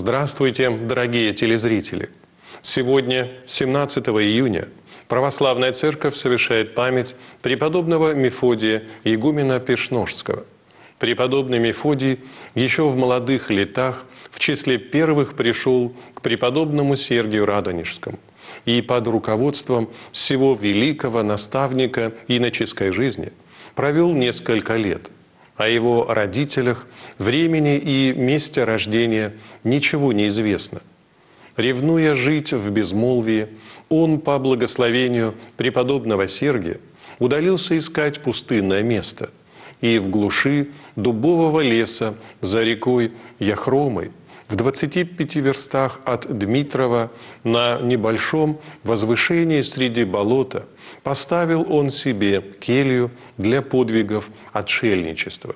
Здравствуйте, дорогие телезрители! Сегодня, 17 июня, Православная Церковь совершает память преподобного Мефодия, игумена Пешножского. Преподобный Мефодий еще в молодых летах в числе первых пришел к преподобному Сергию Радонежскому и под руководством всего великого наставника иноческой жизни провел несколько лет – о его родителях, времени и месте рождения ничего не известно. Ревнуя жить в безмолвии, он, по благословению преподобного Сергия, удалился искать пустынное место и в глуши дубового леса за рекой Яхромой – в 25 верстах от Дмитрова на небольшом возвышении среди болота поставил он себе келью для подвигов отшельничества.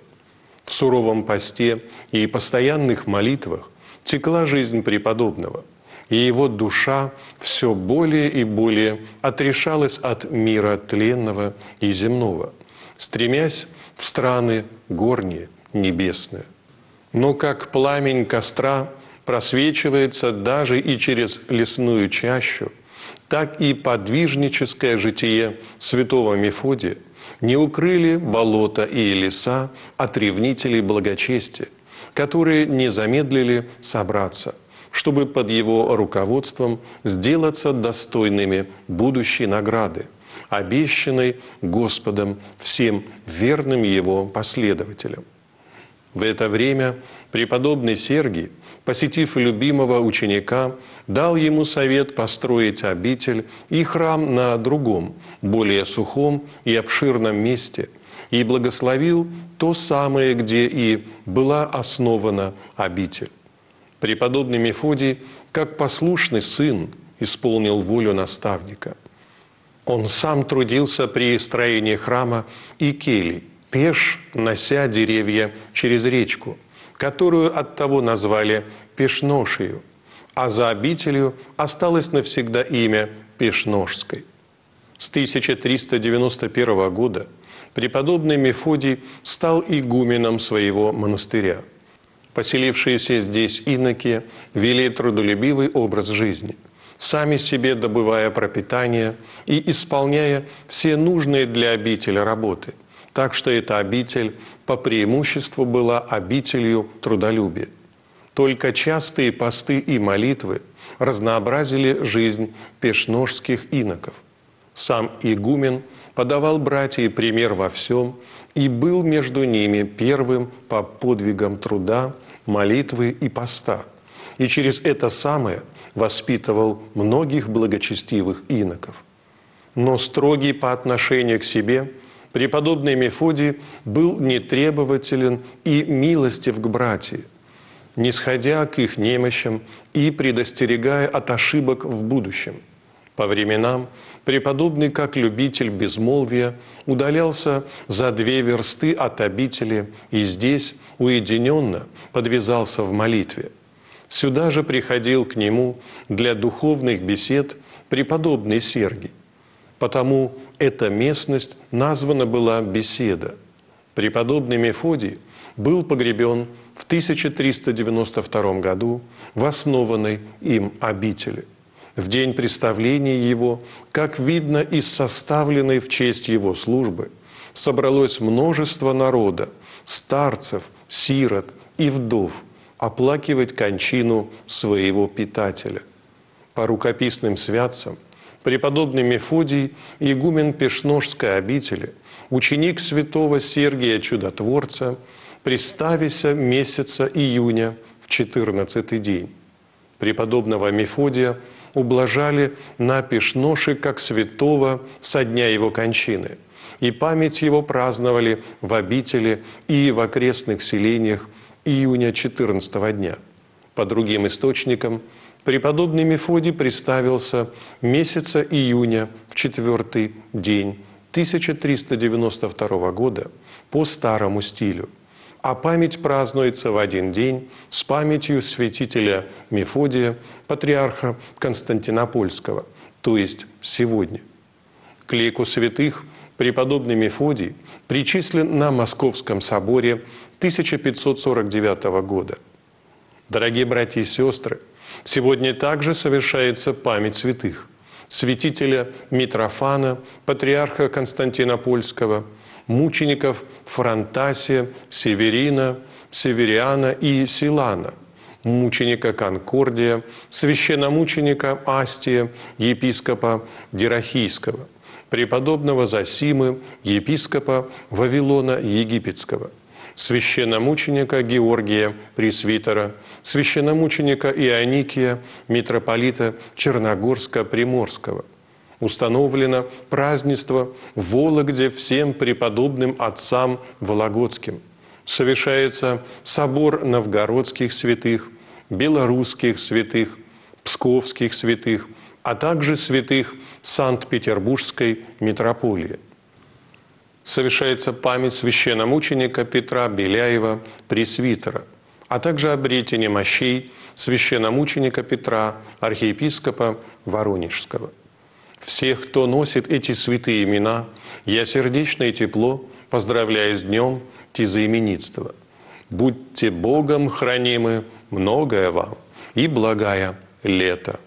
В суровом посте и постоянных молитвах текла жизнь преподобного, и его душа все более и более отрешалась от мира тленного и земного, стремясь в страны горние, небесные но как пламень костра просвечивается даже и через лесную чащу, так и подвижническое житие святого Мефодия не укрыли болота и леса от ревнителей благочестия, которые не замедлили собраться, чтобы под его руководством сделаться достойными будущей награды, обещанной Господом всем верным его последователям. В это время преподобный Сергий, посетив любимого ученика, дал ему совет построить обитель и храм на другом, более сухом и обширном месте, и благословил то самое, где и была основана обитель. Преподобный Мефодий, как послушный сын, исполнил волю наставника. Он сам трудился при строении храма и келий, пеш, нося деревья через речку, которую от того назвали Пешношию, а за обителью осталось навсегда имя Пешножской. С 1391 года преподобный Мефодий стал игуменом своего монастыря. Поселившиеся здесь иноки вели трудолюбивый образ жизни – сами себе добывая пропитание и исполняя все нужные для обители работы – так что эта обитель по преимуществу была обителью трудолюбия. Только частые посты и молитвы разнообразили жизнь пешножских иноков. Сам игумен подавал братьям пример во всем и был между ними первым по подвигам труда, молитвы и поста. И через это самое воспитывал многих благочестивых иноков. Но строгий по отношению к себе – Преподобный Мефодий был нетребователен и милостив к братьям не сходя к их немощам и предостерегая от ошибок в будущем. По временам преподобный, как любитель безмолвия, удалялся за две версты от обители и здесь уединенно подвязался в молитве. Сюда же приходил к нему для духовных бесед преподобный Сергий потому эта местность названа была «беседа». Преподобный Мефодий был погребен в 1392 году в основанной им обители. В день представления его, как видно из составленной в честь его службы, собралось множество народа, старцев, сирот и вдов, оплакивать кончину своего питателя. По рукописным святцам преподобный Мефодий, игумен Пешножской обители, ученик святого Сергия Чудотворца, приставися месяца июня в 14 день. Преподобного Мефодия ублажали на Пешноши как святого со дня его кончины, и память его праздновали в обители и в окрестных селениях июня 14 дня. По другим источникам – Преподобный Мефодий представился месяца июня в четвертый день 1392 года по старому стилю, а память празднуется в один день с памятью святителя Мефодия, патриарха Константинопольского, то есть сегодня. К лику святых преподобный Мефодий причислен на Московском соборе 1549 года. Дорогие братья и сестры, Сегодня также совершается память святых святителя Митрофана, патриарха Константинопольского, мучеников Франтасия, Северина, Севериана и Силана, мученика Конкордия, священномученика Астия, епископа Дирахийского, преподобного Засимы, епископа Вавилона Египетского – священномученика Георгия Пресвитера, священномученика Иоанникия митрополита Черногорска-Приморского. Установлено празднество в Вологде всем преподобным отцам Вологодским. Совершается собор новгородских святых, белорусских святых, псковских святых, а также святых Санкт-Петербургской митрополии – совершается память священномученика Петра Беляева Пресвитера, а также обретение мощей священномученика Петра, архиепископа Воронежского. Всех, кто носит эти святые имена, я сердечно и тепло поздравляю с днем Тизаименитства. Будьте Богом хранимы, многое вам и благая лето.